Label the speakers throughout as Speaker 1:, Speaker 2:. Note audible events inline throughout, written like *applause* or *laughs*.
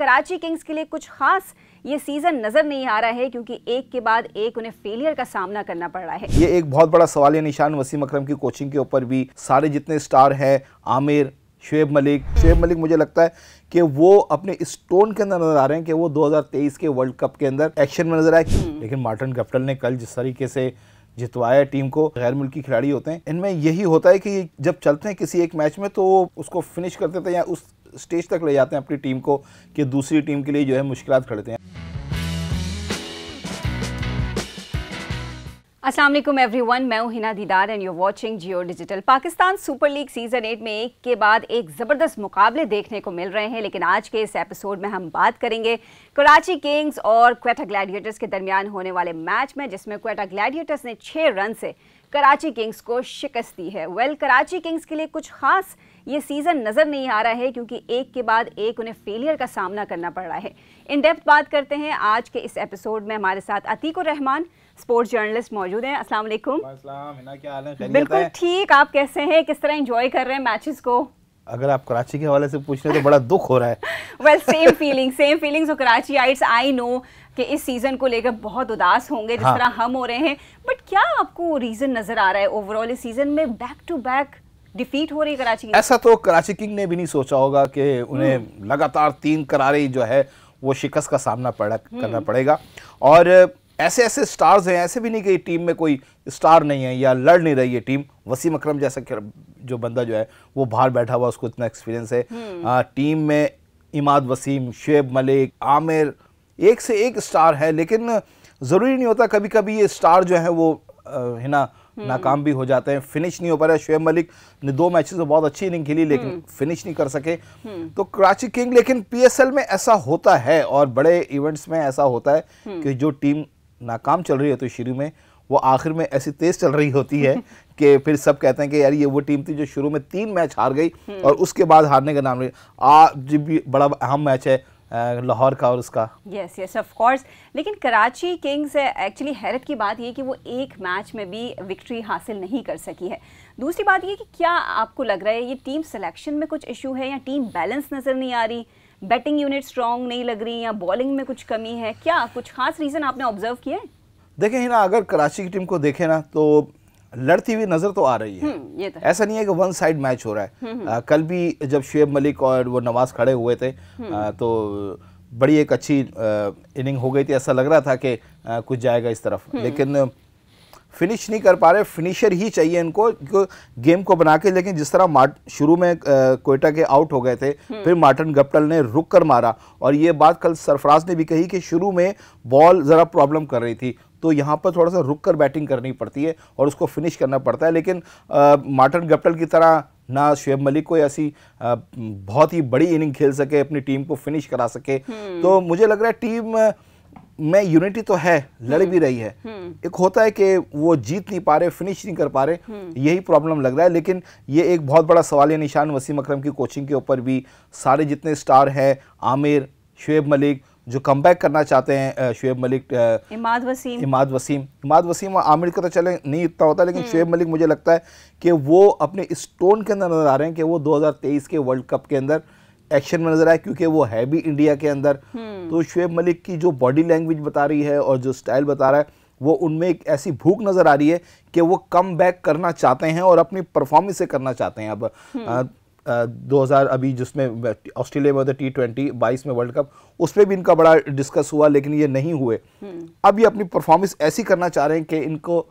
Speaker 1: Karachi kings के लिए कुछ खास ये सीजन नजर नहीं आ रहा है क्योंकि एक के बाद एक उन्हें फेलियर का सामना करना पड़ रहा है ये
Speaker 2: एक बहुत बड़ा सवाल है निशान वसीम अकरम की कोचिंग के ऊपर भी सारे जितने स्टार हैं आमिर शुएब मलिक शुएब मलिक मुझे लगता है कि वो अपने स्टोन के अंदर नजर आ रहे हैं कि वो 2023 के वर्ल्ड कप के अंदर एक्शन में नजर आए हम्म। लेकिन मार्टिन कैप्टल ने कल जिस तरीके से जितवाया टीम को गैर मुल्की खिलाड़ी होते हैं इनमें यही होता है कि जब चलते हैं किसी एक मैच में तो उसको फिनिश करते थे या उस स्टेज तक ले जाते हैं अपनी टीम को कि दूसरी टीम के लिए जो है मुश्किल खड़ते हैं
Speaker 1: असलम एवरी वन मैं हूं Hina Didar and you watching Jio digital Pakistan super league season eight में एक के बाद एक ज़बरदस्त मुकाबले देखने को मिल रहे हैं लेकिन आज के इस एपिसोड में हम बात करेंगे कराची किंग्स और क्वेटा ग्लैडिएटर्स के दरमियान होने वाले मैच में जिसमें क्वेटा ग्लैडिएटर्स ने छः रन से कराची किंग्स को शिकस्त दी है वेल well, कराची किंग्स के लिए कुछ खास ये सीज़न नज़र नहीं आ रहा है क्योंकि एक के बाद एक उन्हें फेलियर का सामना करना पड़ रहा है इन डेप्थ बात करते हैं आज के इस एपिसोड में हमारे साथ अतीक रहमान स्पोर्ट्स जर्नलिस्ट मौजूद हैं अस्सलाम वालेकुम बिल्कुल ठीक आप कैसे हैं किस तरह इंजॉय कर रहे हैं मैचेस को
Speaker 2: अगर आप कराची के हवाले से पूछ रहे तो बड़ा दुख हो रहा है
Speaker 1: well same feeling same feelings of Karachi आइट्स आई नो कि इस सीजन को लेकर बहुत उदास होंगे जिस हाँ। तरह हम हो रहे हैं बट क्या आपको रीजन नजर आ रहा है ओवरऑल इस सीजन में बैक टू बैक डिफीट हो रही कराची ऐसा
Speaker 2: तो कराची किंग ने भी नहीं सोचा होगा कि उन्हें हम्म। लगातार तीन करारे जो है वो शिकस्त का सामना पड़ा हम्म। करना पड़ेगा और ऐसे ऐसे स्टार्स हैं ऐसे भी नहीं कि टीम में कोई स्टार नहीं है या लड़ नहीं रही है टीम वसीम अकरम जैसा जो बंदा जो है वो बाहर बैठा हुआ उसको इतना एक्सपीरियंस है हम्म। आ, टीम में इमाद वसीम शुएब मलिक आमिर एक से एक स्टार है लेकिन ज़रूरी नहीं होता कभी कभी ये स्टार जो है वो है ना हम्म। नाकाम भी हो जाते हैं फिनिश नहीं हो पा रहा शुएब मलिक ने दो मैचेस में तो बहुत अच्छी इनिंग खेली लेकिन हम्म। फिनिश नहीं कर सके हम्म। तो कराची किंग लेकिन पीएसएल में ऐसा होता है और बड़े इवेंट्स में ऐसा होता है कि जो टीम नाकाम चल रही होती है शुरू में वो आखिर में ऐसी तेज चल रही होती है *laughs* कि फिर सब कहते हैं कि यार ये वो टीम थी जो शुरू में तीन मैच हार गई और उसके बाद हारने का नाम आज भी बड़ा अहम मैच है लाहौर का और उसका
Speaker 1: यस यस ऑफ कोर्स लेकिन कराची किंग्स एक्चुअली हैरत की बात ये कि वो एक मैच में भी विक्ट्री हासिल नहीं कर सकी है दूसरी बात ये कि क्या आपको लग रहा है ये टीम सिलेक्शन में कुछ इशू है या टीम बैलेंस नज़र नहीं आ रही बैटिंग यूनिट स्ट्रॉन्ग नहीं लग रही या बॉलिंग में कुछ कमी है क्या कुछ खास रीज़न आपने ऑब्जर्व किया है
Speaker 2: देखें ना अगर कराची की टीम को देखें ना तो लड़ती हुई नजर तो आ रही है
Speaker 1: हम्म, ये तो ऐसा
Speaker 2: नहीं है कि वन साइड मैच हो रहा है हम्म, हम्म। आ, कल भी जब शुएब मलिक और वो नवाज खड़े हुए थे आ, तो बड़ी एक अच्छी इनिंग हो गई थी ऐसा लग रहा था कि कुछ जाएगा इस तरफ लेकिन फिनिश नहीं कर पा रहे फिनिशर ही चाहिए इनको गेम को बना के लेकिन जिस तरह शुरू में कोयटा के आउट हो गए थे हम्म। फिर मार्टन गप्टल ने रुक कर मारा और ये बात कल सरफराज ने भी कही कि शुरू में बॉल ज़रा प्रॉब्लम कर रही थी तो यहाँ पर थोड़ा सा रुक कर बैटिंग करनी पड़ती है और उसको फिनिश करना पड़ता है लेकिन मार्टन गप्टल की तरह ना शुएब मलिक कोई ऐसी बहुत ही बड़ी इनिंग खेल सके अपनी टीम को फिनिश करा सके हम्म। तो मुझे लग रहा है टीम में यूनिटी तो है लड़ भी हम्म। रही है हम्म। एक होता है कि वो जीत नहीं पा रहे फिनिश नहीं कर पा रहे हम्म। यही प्रॉब्लम लग रहा है लेकिन ये एक बहुत बड़ा सवाल है निशान वसीम अकरम की कोचिंग के ऊपर भी सारे जितने स्टार हैं आमिर शुएब मलिक जो कम करना चाहते हैं शुएब मलिक
Speaker 1: इमाद वसीम
Speaker 2: इमाद वसीम इमाद वसीम और आमिर का तो चले नहीं इतना होता लेकिन शुएब मलिक मुझे लगता है कि वो अपने स्टोन के अंदर नजर आ रहे हैं कि वो 2023 के वर्ल्ड कप के अंदर एक्शन में नजर आया क्योंकि वो है भी इंडिया के अंदर हम्म। तो शुएब मलिक की जो बॉडी लैंग्वेज बता रही है और जो स्टाइल बता रहा है वो उनमें एक ऐसी भूख नज़र आ रही है कि वो कम बैक करना चाहते हैं और अपनी परफॉर्मेंस से करना चाहते हैं अब आ, हम्म। आ, अभी जिसमें ऑस्ट्रेलिया में होता टी ट्वेंटी बाईस में वर्ल्ड कप उस पर भी इनका बड़ा डिस्कस हुआ लेकिन ये नहीं हुए हम्म। अब ये अपनी परफॉर्मेंस ऐसी करना चाह रहे हैं कि इनको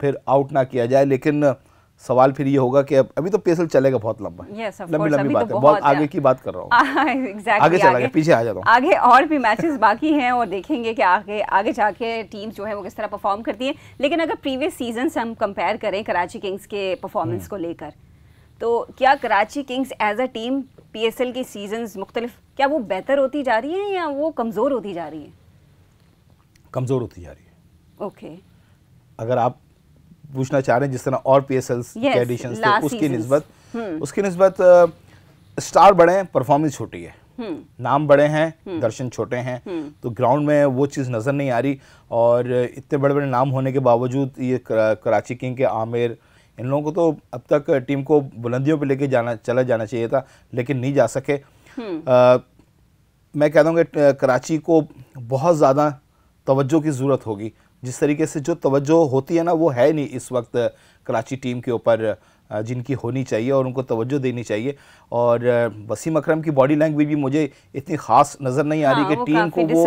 Speaker 2: फिर आउट ना किया जाए लेकिन सवाल फिर ये होगा कि अब अभी तो पेसल चलेगा बहुत लंबा
Speaker 1: है yes, लंबी लंबी तो बात तो है बहुत आगे की बात कर रहा हूँ *laughs* exactly, आगे चला गया पीछे आ जाता हूँ आगे और भी मैचेस बाकी हैं और देखेंगे कि आगे आगे जाके टीम्स जो है वो किस तरह परफॉर्म करती है लेकिन अगर प्रीवियस सीजन से हम कंपेयर करें कराची किंग्स के परफॉर्मेंस हम्म। को लेकर तो क्या Karachi kings as a team P की सीजन मुख्तलिफ क्या वो बेहतर होती जा रही है या वो कमज़ोर होती जा रही है
Speaker 2: कमज़ोर होती जा रही
Speaker 1: है ओके
Speaker 2: अगर आप पूछना चाह रहे हैं जिस तरह और पी एस एल्स के एडिशन थे उसकी नस्बत हम्म। उसकी नस्बत स्टार बड़े हैं परफॉर्मेंस छोटी है हम्म। नाम बड़े हैं हम्म। दर्शन छोटे हैं तो ग्राउंड में वो चीज़ नज़र नहीं आ रही और इतने बड़े बड़े नाम होने के बावजूद ये कराची किंग के आमिर इन लोगों को तो अब तक टीम को बुलंदियों पे लेके जाना चला जाना चाहिए था लेकिन नहीं जा सके आ, मैं कह दूँगा कराची को बहुत ज़्यादा तवज्जो की ज़रूरत होगी जिस तरीके से जो तवज्जो होती है ना वो है नहीं इस वक्त कराची टीम के ऊपर जिनकी होनी चाहिए और उनको तवज्जो देनी चाहिए और वसीम अकरम की बॉडी लैंग्वेज भी मुझे इतनी खास नज़र नहीं आ रही हाँ, कि टीम को वो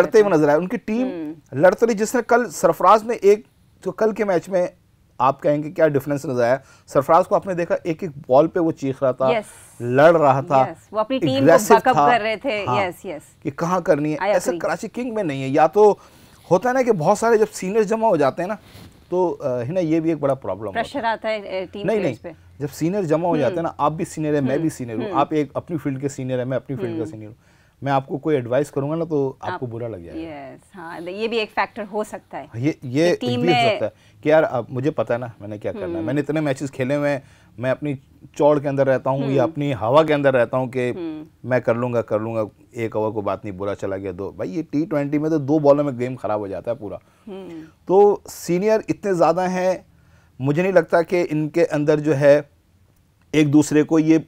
Speaker 2: लड़ते हुए नज़र आए उनकी टीम हम्म। लड़ते रही जिसने कल सरफराज ने एक जो कल के मैच में आप कहेंगे क्या डिफरेंस नजर आया सरफराज को आपने देखा एक एक बॉल पे वो चीख रहा था लड़ रहा था वो अपनी टीम को कर रहे थे हाँ। कि कहाँ करनी है ऐसा कराची किंग में नहीं है या तो होता है ना कि बहुत सारे जब सीनियर्स जमा हो जाते हैं ना तो है ना ये भी एक बड़ा प्रॉब्लम
Speaker 1: प्रेशर आता है टीम नहीं नहीं
Speaker 2: जब सीनियर जमा हो जाते हैं हम्म। ना आप भी सीनियर है मैं भी सीनियर हम्म, हूँ हम्म। आप एक अपनी फील्ड के सीनियर है मैं अपनी फील्ड का सीनियर हूँ मैं आपको कोई एडवाइस करूंगा ना तो आपको आप, बुरा लग जाएगा
Speaker 1: यस हाँ ये भी एक फैक्टर हो सकता है
Speaker 2: ये ये टीम में सकता है कि यार अब मुझे पता है ना मैंने क्या करना है हम्म। मैंने इतने मैचेस खेले हुए हैं मैं अपनी चौड़ के अंदर रहता हूँ या हम्म। अपनी हवा के अंदर रहता हूँ कि हम्म। मैं कर लूंगा कर लूंगा एक ओवर को बात नहीं बुरा चला गया दो भाई ये टी ट्वेंटी में तो दो बॉलों में गेम खराब हो जाता है पूरा तो सीनियर इतने ज़्यादा हैं मुझे नहीं लगता कि इनके अंदर जो है एक दूसरे को ये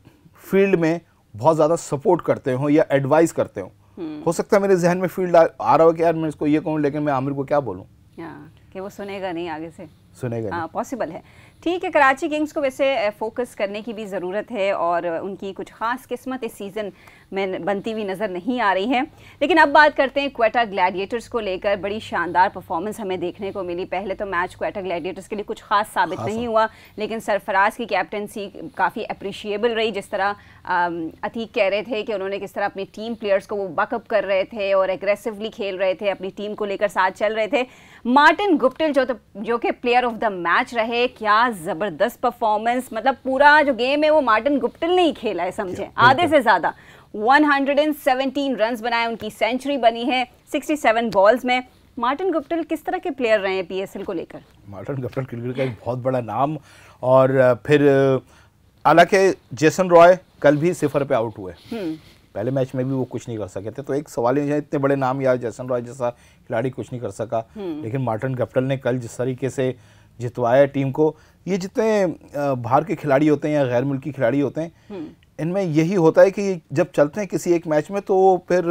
Speaker 2: फील्ड में बहुत ज़्यादा सपोर्ट करते हो या एडवाइस करते हो हम्म। हो सकता है मेरे जहन में फील्ड आ, रहा हो कि यार मैं इसको ये कहूँ लेकिन मैं आमिर को क्या बोलूँ
Speaker 1: कि वो सुनेगा नहीं आगे से सुनेगा पॉसिबल हाँ, है ठीक है कराची किंग्स को वैसे फोकस करने की भी ज़रूरत है और उनकी कुछ ख़ास किस्मत इस सीज़न में बनती हुई नज़र नहीं आ रही है लेकिन अब बात करते हैं क्वेटा ग्लैडिएटर्स को लेकर बड़ी शानदार परफॉर्मेंस हमें देखने को मिली पहले तो मैच क्वेटा ग्लैडिएटर्स के लिए कुछ खास साबित खास हाँ, नहीं हुआ लेकिन सरफराज की कैप्टनसी काफ़ी अप्रिशिएबल रही जिस तरह अतीक कह रहे थे कि उन्होंने किस तरह अपनी टीम प्लेयर्स को वो बकअप कर रहे थे और एग्रेसिवली खेल रहे थे अपनी टीम को लेकर साथ चल रहे थे मार्टिन गुप्टिल जो तो जो कि player player of the match रहे क्या जबरदस्त परफॉर्मेंस मतलब पूरा जो गेम है वो मार्टिन गुप्टिल ने ही खेला है समझे आधे से ज्यादा 117 रन्स बनाए उनकी सेंचुरी बनी है 67 बॉल्स में मार्टिन गुप्टिल किस तरह के प्लेयर रहे हैं पीएसएल को लेकर
Speaker 2: मार्टिन गुप्टिल क्रिकेट का एक बहुत बड़ा नाम और फिर हालांकि जेसन रॉय कल भी सिफर पे आउट हुए हम्म। पहले मैच में भी वो कुछ नहीं कर सके थे तो एक सवाल ही इतने बड़े नाम यार जैसन रॉय जैसा खिलाड़ी कुछ नहीं कर सका हम्म। लेकिन मार्टिन कैप्टल ने कल जिस तरीके से जितवाया टीम को ये जितने बाहर के खिलाड़ी होते हैं या गैर मुल्की खिलाड़ी होते हैं हम्म। इनमें यही होता है कि जब चलते हैं किसी एक मैच में तो फिर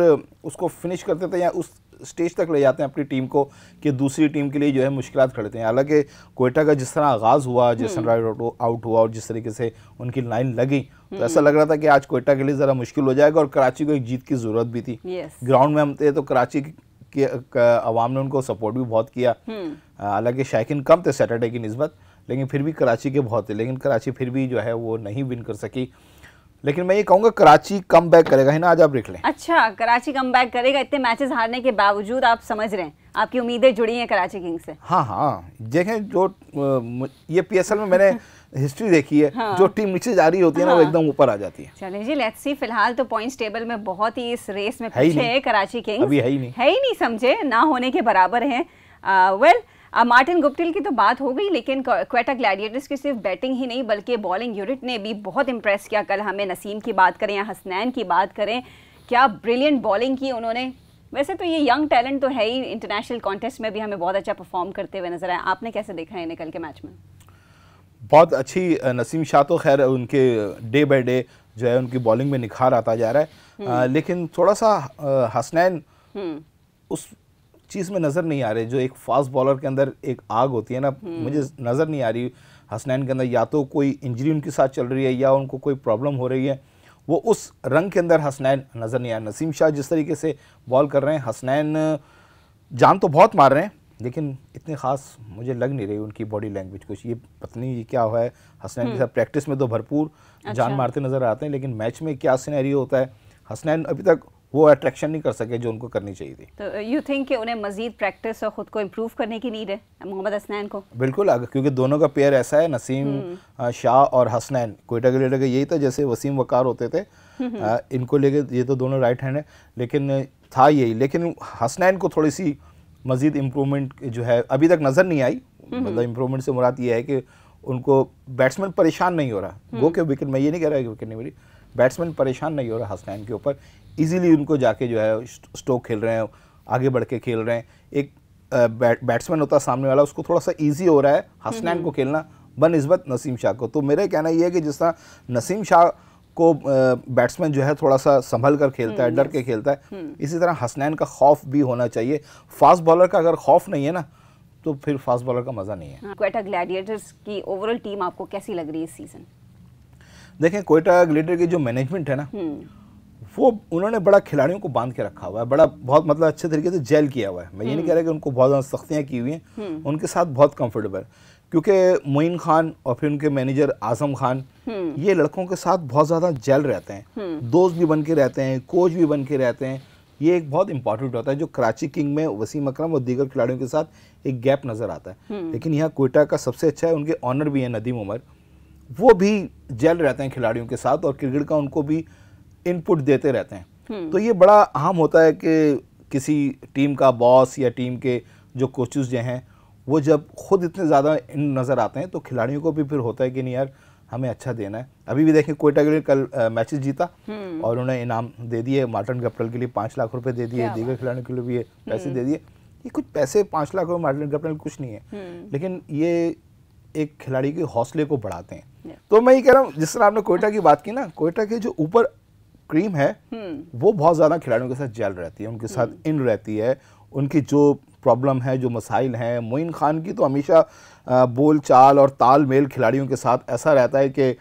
Speaker 2: उसको फिनिश करते थे या उस स्टेज तक ले जाते हैं अपनी टीम को कि दूसरी टीम के लिए जो है मुश्किल खड़े हैं हालांकि कोयटा का जिस तरह आगाज़ हुआ जैसन राइट आउट हुआ और जिस तरीके से उनकी लाइन लगी तो हम्म। ऐसा लग रहा था कि आज कोयटा के लिए ज़रा मुश्किल हो जाएगा और कराची को एक जीत की ज़रूरत भी थी ग्राउंड में हम थे तो कराची के अवाम ने उनको सपोर्ट भी बहुत किया हम्म। हालांकि शायक कम थे सैटरडे की नस्बत लेकिन फिर भी कराची के बहुत थे लेकिन कराची फिर भी जो है वो नहीं विन कर सकी लेकिन मैं ये कहूंगा कराची कम बैक करेगा है ना आज आप देख लें
Speaker 1: अच्छा कराची कम बैक करेगा इतने मैचेस हारने के बावजूद आप समझ रहे हैं आपकी उम्मीदें जुड़ी हैं कराची किंग्स से
Speaker 2: हाँ हाँ देखें जो ये पीएसएल में मैंने हिस्ट्री *laughs* देखी है हाँ। जो टीम नीचे जा रही होती है हाँ। ना वो हाँ। एकदम ऊपर आ जाती है
Speaker 1: चलिए जी लेट्स सी फिलहाल तो पॉइंट्स टेबल में बहुत ही इस रेस में पीछे है कराची किंग्स अभी है ही नहीं है ही नहीं समझे ना होने के बराबर है वेल अब मार्टिन गुप्टिल की तो बात हो गई लेकिन क्वेटा ग्लैडिएटर्स की सिर्फ बैटिंग ही नहीं बल्कि बॉलिंग यूनिट ने भी बहुत इंप्रेस किया कल हमें नसीम की बात करें या हसनैन की बात करें क्या ब्रिलियंट बॉलिंग की उन्होंने वैसे तो ये यंग टैलेंट तो है ही इंटरनेशनल कॉन्टेस्ट में भी हमें बहुत अच्छा परफॉर्म करते हुए नजर आए आपने कैसे देखा है इन्हें कल के मैच में
Speaker 2: बहुत अच्छी नसीम शाह तो खैर उनके डे बाई डे जो है उनकी बॉलिंग में निखार आता जा रहा है आ, हम्म। लेकिन थोड़ा सा हसनैन हम्म। उस चीज़ में नज़र नहीं आ रहे जो एक फास्ट बॉलर के अंदर एक आग होती है ना हम्म। मुझे नज़र नहीं आ रही हसनैन के अंदर या तो कोई इंजरी उनके साथ चल रही है या उनको कोई प्रॉब्लम हो रही है वो उस रंग के अंदर हसनैन नज़र नहीं आया नसीम शाह जिस तरीके से बॉल कर रहे हैं हसनैन जान तो बहुत मार रहे हैं लेकिन इतने ख़ास मुझे लग नहीं रही उनकी बॉडी लैंग्वेज कुछ ये पता नहीं ये क्या हुआ है हसनैन के हम्म। साथ प्रैक्टिस में तो भरपूर अच्छा। जान मारते नज़र आते हैं लेकिन मैच में क्या सिनेरियो होता है हसनैन अभी तक वो अट्रैक्शन नहीं कर सके जो उनको करनी चाहिए थी
Speaker 1: तो यू uh, थिंक कि उन्हें मजीद प्रैक्टिस और ख़ुद को इम्प्रूव करने की नीड है मोहम्मद हसनैन को
Speaker 2: बिल्कुल अगर क्योंकि दोनों का पेयर ऐसा है नसीम हम्म। uh, शाह और हसनैन कोयटा के लेटर का यही था जैसे वसीम वकार होते थे आ, हम्म, हम्म। uh, इनको लेके ये तो दोनों राइट हैंड है लेकिन था यही लेकिन हसनैन को थोड़ी सी मज़ीद इम्प्रूवमेंट जो है अभी तक नज़र नहीं आई मतलब इम्प्रूवमेंट से मुराद ये है कि उनको बैट्समैन परेशान नहीं हो रहा वो क्यों विकेट मैं ये नहीं कह रहा कि विकेट नहीं मिली बैट्समैन परेशान नहीं हो रहा हसनैन के ऊपर इजीली उनको जाके जो है स्टोक खेल रहे हैं आगे बढ़ के खेल रहे हैं एक बैट बैट्समैन होता सामने वाला उसको थोड़ा सा ईजी हो रहा है हसनैन हम्म। को खेलना बनस्बत नसीम शाह को तो मेरा कहना यह है कि जिस तरह नसीम शाह को बैट्समैन जो है थोड़ा सा संभल कर खेलता है हम्म, डर के खेलता है हम्म। इसी तरह हसनैन का खौफ भी होना चाहिए फास्ट बॉलर का अगर खौफ नहीं है ना तो फिर फास्ट बॉलर का मज़ा नहीं
Speaker 1: है क्वेटा हाँ, ग्लैडिएटर्स की ओवरऑल टीम आपको कैसी लग रही है इस सीज़न
Speaker 2: देखें कोयटा ग्लेटर की जो मैनेजमेंट है ना हम्म। वो उन्होंने बड़ा खिलाड़ियों को बांध के रखा हुआ है बड़ा बहुत मतलब अच्छे तरीके से जेल किया हुआ है मैं ये नहीं हम्म। कह रहा कि उनको बहुत ज़्यादा सख्तियाँ की हुई हैं हम्म। उनके साथ बहुत कम्फर्टेबल क्योंकि मोइन खान और फिर उनके मैनेजर आजम खान ये लड़कों के साथ बहुत ज़्यादा जेल रहते हैं दोस्त भी बन के रहते हैं कोच भी बन के रहते हैं ये एक बहुत इंपॉर्टेंट होता है जो कराची किंग में वसीम अकरम और दीगर खिलाड़ियों के साथ एक गैप नज़र आता है लेकिन यहाँ कोयटा का सबसे अच्छा है उनके ऑनर भी हैं नदीम उमर वो भी जेल रहते हैं खिलाड़ियों के साथ और क्रिकेट का उनको भी इनपुट देते रहते हैं हम्म। तो ये बड़ा अहम होता है कि किसी टीम का बॉस या टीम के जो कोचेज जो हैं वो जब खुद इतने ज़्यादा इन नज़र आते हैं तो खिलाड़ियों को भी फिर होता है कि नहीं यार हमें अच्छा देना है अभी भी देखें कोयटा के लिए कल मैचेस जीता हम्म। और उन्होंने इनाम दे दिए मार्टन कैप्टन के लिए पाँच लाख रुपए दे दिए दीगर खिलाड़ियों के लिए भी पैसे हम्म। दे दिए ये कुछ पैसे पाँच लाख रुपये मार्टन कैप्टन कुछ नहीं है लेकिन ये एक खिलाड़ी के हौसले को बढ़ाते हैं तो मैं ये कह रहा हूँ जिस तरह आपने कोयटा की बात की ना कोयटा के जो ऊपर क्रीम है hmm. वो बहुत ज़्यादा खिलाड़ियों के साथ जेल रहती है उनके साथ इन hmm. रहती है उनकी जो प्रॉब्लम है जो मसाइल हैं मोइन खान की तो हमेशा बोल चाल और ताल मेल खिलाड़ियों के साथ ऐसा रहता है कि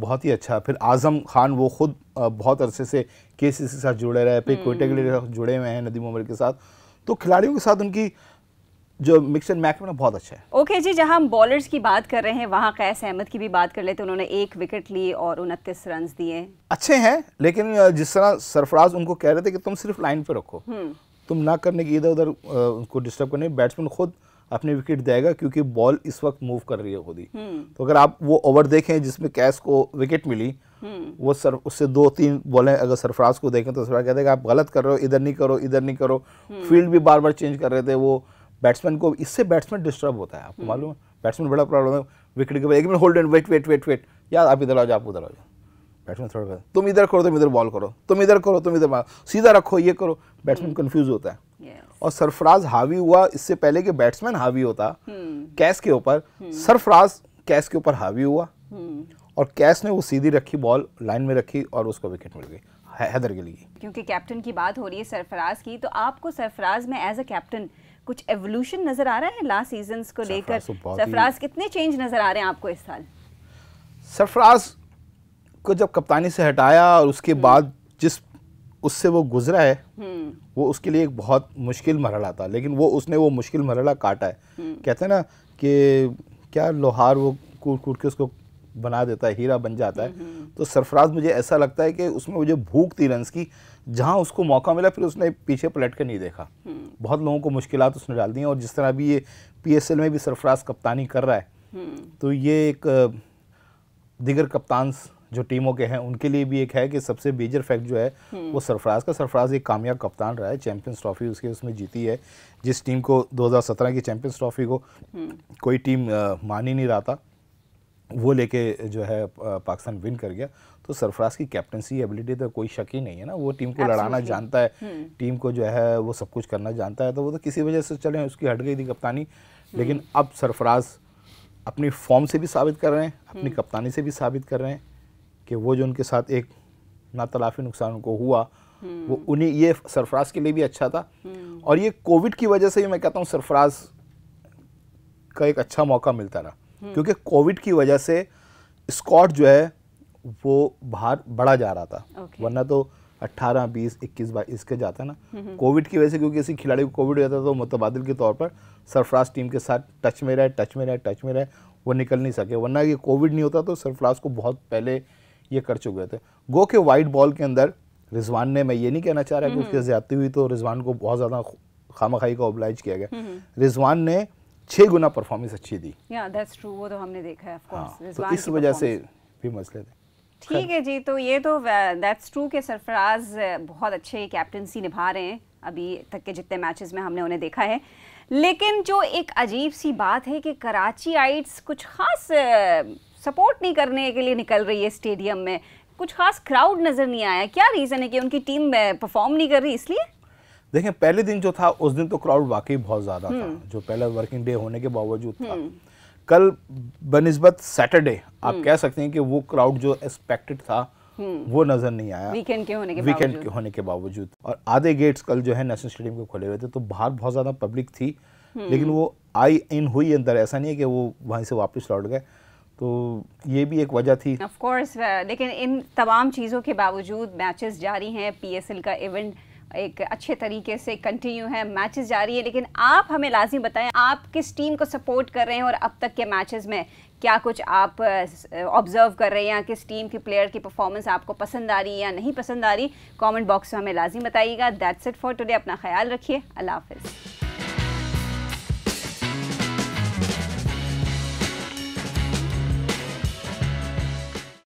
Speaker 2: बहुत ही अच्छा फिर आज़म खान वो खुद बहुत अरसे से केसेस के साथ जुड़े रहे फिर कोयटे के hmm. लिए जुड़े हुए हैं नदीम उमर के साथ तो खिलाड़ियों के साथ उनकी जो मिक्स एंड मैच में बहुत अच्छा है
Speaker 1: ओके okay जी जहां हम बॉलर्स की बात कर रहे हैं वहां कैस अहमद की भी बात कर लेते हैं उन्होंने एक विकेट ली और उनतीस रन दिए
Speaker 2: अच्छे हैं लेकिन जिस तरह सरफराज उनको कह रहे थे कि तुम सिर्फ लाइन पे रखो हम्म। तुम ना करने की इधर उधर उनको डिस्टर्ब करने बैट्समैन खुद अपने विकेट देगा क्योंकि बॉल इस वक्त मूव कर रही है खुद ही हम्म। तो अगर आप वो ओवर देखें जिसमें कैश को विकेट मिली हम्म। वो सर उससे दो तीन बॉलें अगर सरफराज को देखें तो सरफराज कहते हैं आप गलत कर रहे हो इधर नहीं करो इधर नहीं करो फील्ड भी बार बार चेंज कर रहे थे वो बैट्समैन को इससे बैट्समैन डिस्टर्ब होता है आपको मालूम है बैट्समैन बड़ा प्रॉब्लम है विकेट के बाद एक minute hold and wait wait wait wait यार आप इधर आ जाओ आप उधर आ जाओ बैट्समैन थोड़ा कर तुम इधर करो तुम इधर बॉल करो तुम इधर करो तुम इधर मारो सीधा रखो ये करो बैट्समैन कन्फ्यूज होता है और सरफराज हावी हुआ इससे पहले कि बैट्समैन हावी होता कैश के ऊपर सरफराज कैश के ऊपर हावी हुआ और कैश ने वो सीधी रखी बॉल लाइन में रखी और उसको विकेट मिल गई हैदर के लिए
Speaker 1: क्योंकि कैप्टन की बात हो रही है सरफराज की तो आपको सरफराज में एज अ कैप्टन कुछ एवोल्यूशन नज़र आ रहा है लास्ट सीजन को लेकर तो सरफराज कितने चेंज नज़र आ रहे हैं आपको इस साल
Speaker 2: सरफराज को जब कप्तानी से हटाया और उसके हम्म। बाद जिस उससे वो गुजरा है हम्म। वो उसके लिए एक बहुत मुश्किल मरहला था लेकिन वो उसने वो मुश्किल मरहला काटा है हम्म। कहते हैं ना कि क्या लोहार वो कूट कूट के उसको बना देता है हीरा बन जाता है हम्म, हम्म। तो सरफराज मुझे ऐसा लगता है कि उसमें मुझे भूख थी रंस की जहाँ उसको मौका मिला फिर उसने पीछे पलट कर नहीं देखा हम्म। बहुत लोगों को मुश्किल उसने डाल दी और जिस तरह अभी ये पी में भी सरफराज कप्तानी कर रहा है तो ये एक दिगर कप्तान जो टीमों के हैं उनके लिए भी एक है कि सबसे मेजर फैक्ट जो है वो सरफराज का सरफराज एक कामयाब कप्तान रहा है चैंपियंस ट्रॉफी उसके उसमें जीती है जिस टीम को 2017 की चैंपियंस ट्रॉफी को कोई टीम मान ही नहीं रहा था वो लेके जो है पाकिस्तान विन कर गया तो सरफराज की कैप्टनसी एबिलिटी तो कोई शक ही नहीं है ना वो टीम को लड़ाना जानता है टीम हम्म। को जो है वो सब कुछ करना जानता है तो वो तो किसी वजह से चले उसकी हट गई थी कप्तानी लेकिन हम्म। अब सरफराज अपनी फॉर्म से भी साबित कर रहे हैं अपनी हम्म। कप्तानी से भी साबित कर रहे हैं कि वो जो उनके साथ एक नातलाफी नुकसान उनको हुआ वो उन्हें ये सरफराज के लिए भी अच्छा था और ये कोविड की वजह से ही मैं कहता हूँ सरफराज का एक अच्छा मौका मिलता रहा हम्म। क्योंकि कोविड की वजह से स्कॉट जो है वो बाहर बढ़ा जा रहा था वरना तो 18, 20, 21, बाईस के जाता ना हम्म, हम्म। कोविड की वजह से क्योंकि किसी खिलाड़ी को कोविड हो जाता तो मुतबादल के तौर पर सरफराज टीम के साथ टच में रहे टच में रहे टच में रहे वो निकल नहीं सके वरना ये कोविड नहीं होता तो सरफराज को बहुत पहले ये कर चुके थे गो के वाइट बॉल के अंदर रिजवान ने मैं ये नहीं कहना चाह रहा कि उसके ज्यादा हुई तो रिजवान को बहुत ज़्यादा खामा का ओबलाइज किया गया रिजवान ने छः गुना परफॉर्मेंस अच्छी दी
Speaker 1: yeah, वो तो हमने देखा है हाँ, तो इस वजह से
Speaker 2: भी मसले थे ठीक है
Speaker 1: जी तो ये तो दैट्स ट्रू के सरफराज बहुत अच्छे कैप्टनसी निभा रहे हैं अभी तक के जितने मैचेस में हमने उन्हें देखा है लेकिन जो एक अजीब सी बात है कि कराची आइट्स कुछ ख़ास सपोर्ट नहीं करने के लिए निकल रही है स्टेडियम में कुछ ख़ास क्राउड नज़र नहीं आया क्या रीज़न है कि उनकी टीम परफॉर्म नहीं कर रही इसलिए
Speaker 2: देखें पहले दिन जो था उस दिन तो क्राउड वाकई बहुत ज़्यादा था हम्म। जो पहला वर्किंग डे होने के बावजूद था हम्म। कल बनस्बत सैटरडे आप हम्म। कह सकते हैं कि वो क्राउड जो एक्सपेक्टेड था वो नजर नहीं आया
Speaker 1: वीकेंड के होने के वीकेंड के
Speaker 2: होने के बावजूद और आधे गेट्स कल जो है नेशनल स्टेडियम के खोले हुए थे तो बाहर बहुत ज़्यादा पब्लिक थी लेकिन वो आई इन हुई अंदर ऐसा नहीं है कि वो वहीं से वापस लौट गए तो ये भी एक वजह थी
Speaker 1: ऑफ कोर्स लेकिन इन तमाम चीज़ों के बावजूद मैचेस जारी हैं पीएसएल का इवेंट एक अच्छे तरीके से कंटिन्यू है मैचेस रही है लेकिन आप हमें लाजिम बताएं आप किस टीम को सपोर्ट कर रहे हैं और अब तक के मैचेस में क्या कुछ आप ऑब्जर्व कर रहे हैं या किस टीम की प्लेयर की परफॉर्मेंस आपको पसंद आ रही है या नहीं पसंद आ रही कमेंट बॉक्स में हमें लाजिम बताइएगा दैट्स इट फॉर टुडे अपना ख्याल रखिए अल्लाह हाफिज़